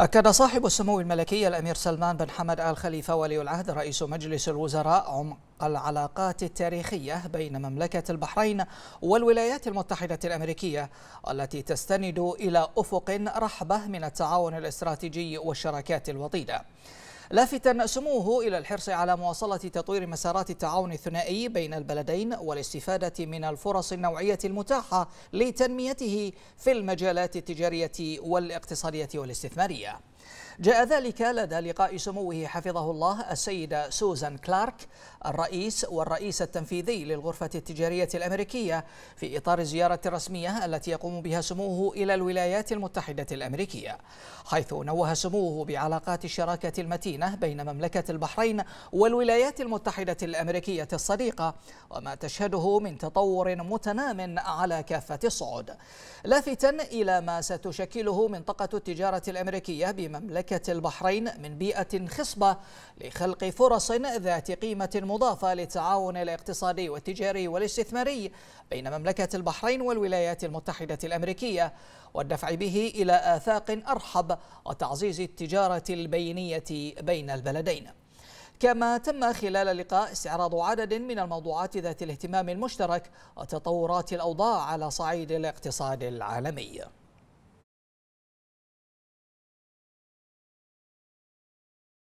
أكد صاحب السمو الملكي الأمير سلمان بن حمد آل خليفة ولي العهد رئيس مجلس الوزراء عمق العلاقات التاريخية بين مملكة البحرين والولايات المتحدة الأمريكية التي تستند إلى أفق رحبة من التعاون الاستراتيجي والشراكات الوطيدة لافتا سموه إلى الحرص على مواصلة تطوير مسارات التعاون الثنائي بين البلدين والاستفادة من الفرص النوعية المتاحة لتنميته في المجالات التجارية والاقتصادية والاستثمارية جاء ذلك لدى لقاء سموه حفظه الله السيدة سوزان كلارك الرئيس والرئيس التنفيذي للغرفة التجارية الأمريكية في إطار الزيارة الرسمية التي يقوم بها سموه إلى الولايات المتحدة الأمريكية حيث نوه سموه بعلاقات الشراكة المتينة بين مملكة البحرين والولايات المتحدة الأمريكية الصديقة وما تشهده من تطور متنام على كافة الصعود لافتا إلى ما ستشكله منطقة التجارة الأمريكية بما مملكة البحرين من بيئة خصبة لخلق فرص ذات قيمة مضافة للتعاون الاقتصادي والتجاري والاستثماري بين مملكة البحرين والولايات المتحدة الأمريكية والدفع به إلى آفاق أرحب وتعزيز التجارة البينية بين البلدين كما تم خلال اللقاء استعراض عدد من الموضوعات ذات الاهتمام المشترك وتطورات الأوضاع على صعيد الاقتصاد العالمي